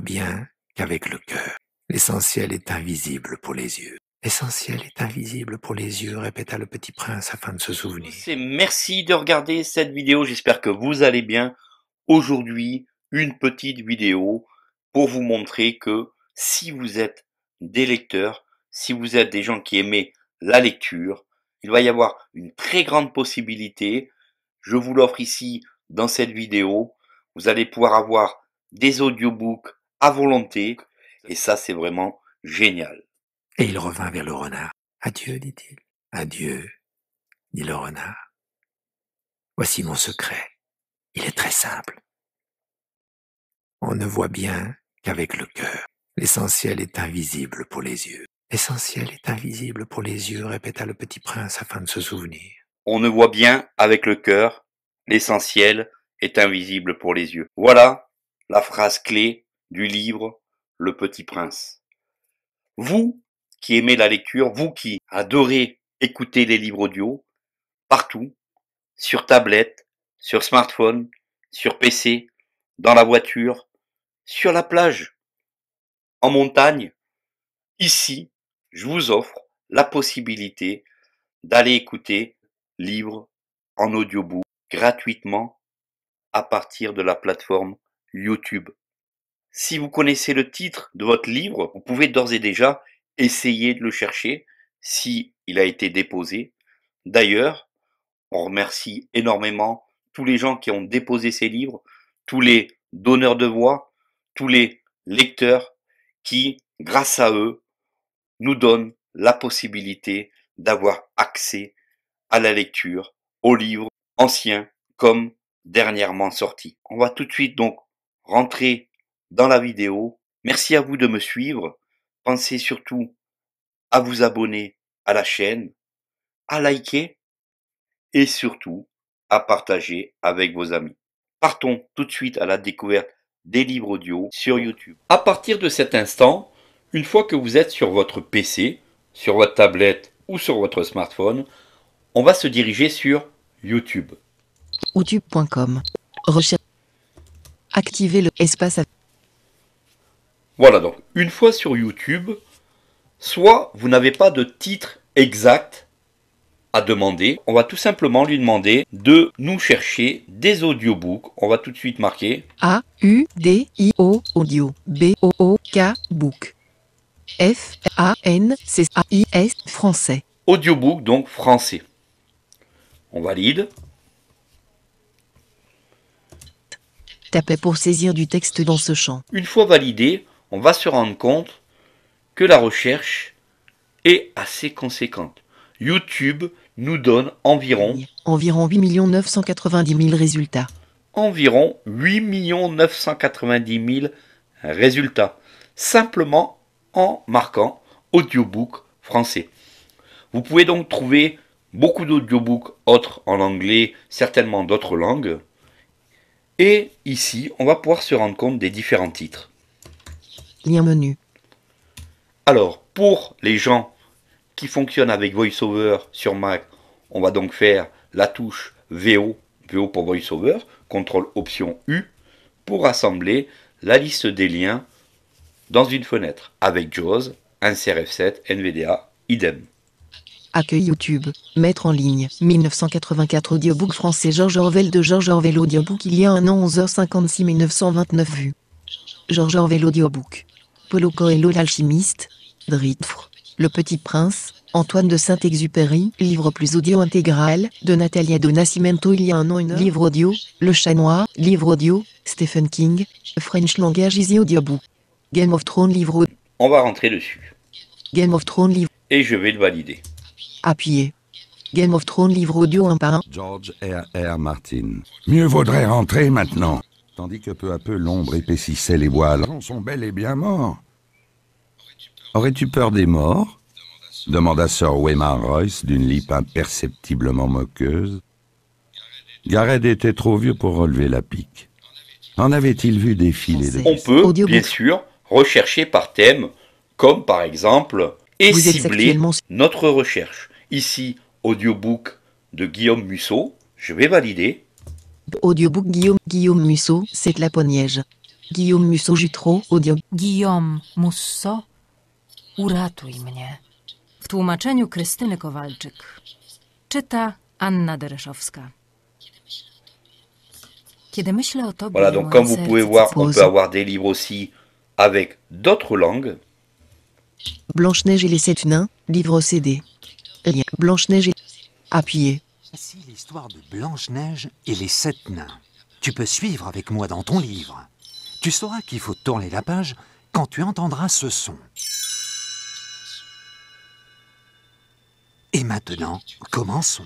bien qu'avec le cœur. L'essentiel est invisible pour les yeux. L'essentiel est invisible pour les yeux, répéta le petit prince afin de se souvenir. Merci de regarder cette vidéo, j'espère que vous allez bien. Aujourd'hui, une petite vidéo pour vous montrer que si vous êtes des lecteurs, si vous êtes des gens qui aimez la lecture, il va y avoir une très grande possibilité. Je vous l'offre ici dans cette vidéo. Vous allez pouvoir avoir des audiobooks à volonté, et ça c'est vraiment génial. Et il revint vers le renard. Adieu, dit-il. Adieu, dit le renard. Voici mon secret. Il est très simple. On ne voit bien qu'avec le cœur. L'essentiel est invisible pour les yeux. L'essentiel est invisible pour les yeux, répéta le petit prince afin de se souvenir. On ne voit bien avec le cœur. L'essentiel est invisible pour les yeux. Voilà la phrase clé du livre Le Petit Prince. Vous qui aimez la lecture, vous qui adorez écouter les livres audio, partout, sur tablette, sur smartphone, sur PC, dans la voiture, sur la plage, en montagne, ici, je vous offre la possibilité d'aller écouter livres en audiobook gratuitement à partir de la plateforme YouTube. Si vous connaissez le titre de votre livre, vous pouvez d'ores et déjà essayer de le chercher si il a été déposé. D'ailleurs, on remercie énormément tous les gens qui ont déposé ces livres, tous les donneurs de voix, tous les lecteurs qui, grâce à eux, nous donnent la possibilité d'avoir accès à la lecture, aux livres anciens comme dernièrement sortis. On va tout de suite donc rentrer dans la vidéo. Merci à vous de me suivre. Pensez surtout à vous abonner à la chaîne, à liker et surtout à partager avec vos amis. Partons tout de suite à la découverte des livres audio sur YouTube. À partir de cet instant, une fois que vous êtes sur votre PC, sur votre tablette ou sur votre smartphone, on va se diriger sur YouTube. YouTube.com. Recherche. Activez le espace. Voilà donc, une fois sur YouTube, soit vous n'avez pas de titre exact à demander, on va tout simplement lui demander de nous chercher des audiobooks. On va tout de suite marquer A U D I O audio B O O K book F A N C A I S français. Audiobook donc français. On valide. Tapez pour saisir du texte dans ce champ. Une fois validé, on va se rendre compte que la recherche est assez conséquente. YouTube nous donne environ... Environ 8 990 000 résultats. Environ 8 990 000 résultats. Simplement en marquant audiobook français. Vous pouvez donc trouver beaucoup d'audiobooks autres en anglais, certainement d'autres langues. Et ici, on va pouvoir se rendre compte des différents titres lien menu. Alors, pour les gens qui fonctionnent avec VoiceOver sur Mac, on va donc faire la touche VO, VO pour VoiceOver, CTRL Option U, pour assembler la liste des liens dans une fenêtre avec JAWS, insert F7, NVDA, idem. Accueil YouTube, mettre en ligne, 1984 audiobook français Georges Orvel de George Orwell audiobook il y a un an 11h56 1929 vues. George Orwell audiobook. Polo Coelho l'alchimiste, Dritfre, Le Petit Prince, Antoine de Saint-Exupéry, livre plus audio intégral, de Natalia de Nascimento il y a un an une livre audio, Le Chat Noir, livre audio, Stephen King, French Language Easy book, Game of Thrones livre audio. On va rentrer dessus. Game of Thrones livre. Et je vais le valider. Appuyez. Game of Thrones livre audio un par un. George R. R. Martin. Mieux vaudrait rentrer maintenant tandis que peu à peu l'ombre épaississait les voiles. Les gens sont bel et bien morts. Aurais-tu peur des morts demanda Sir Wayman Royce d'une lippe imperceptiblement moqueuse. Gared était trop vieux pour relever la pique. En avait-il vu défiler des On peut, bien sûr, rechercher par thème, comme par exemple, et cibler notre recherche. Ici, audiobook de Guillaume Musso, je vais valider. Audiobook Guillaume Guillaume Musso, c'est la poniège. Guillaume Musso jutro audio. Guillaume Musso, uratuj mnie. W tłumaczeniu Krystyny Kowalczyk. Czyta Anna Dereszowska. Kiedy myślę o tobie, Voilà, donc comme vous pouvez voir, on peut avoir des livres aussi avec d'autres langues. Blanche-Neige et les sept nains, livre CD. Blanche-Neige et... Appuyez. Voici l'histoire de Blanche-Neige et les sept nains. Tu peux suivre avec moi dans ton livre. Tu sauras qu'il faut tourner la page quand tu entendras ce son. Et maintenant, commençons.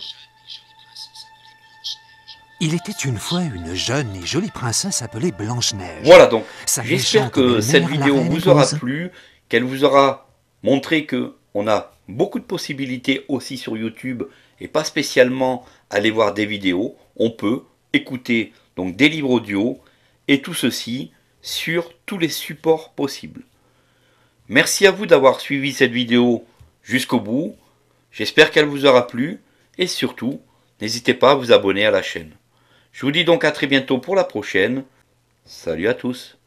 Il était une fois une jeune et jolie princesse appelée Blanche-Neige. Voilà donc. J'espère que cette vidéo vous aura plu, qu'elle vous aura montré que on a beaucoup de possibilités aussi sur YouTube et pas spécialement aller voir des vidéos. On peut écouter donc des livres audio et tout ceci sur tous les supports possibles. Merci à vous d'avoir suivi cette vidéo jusqu'au bout. J'espère qu'elle vous aura plu et surtout, n'hésitez pas à vous abonner à la chaîne. Je vous dis donc à très bientôt pour la prochaine. Salut à tous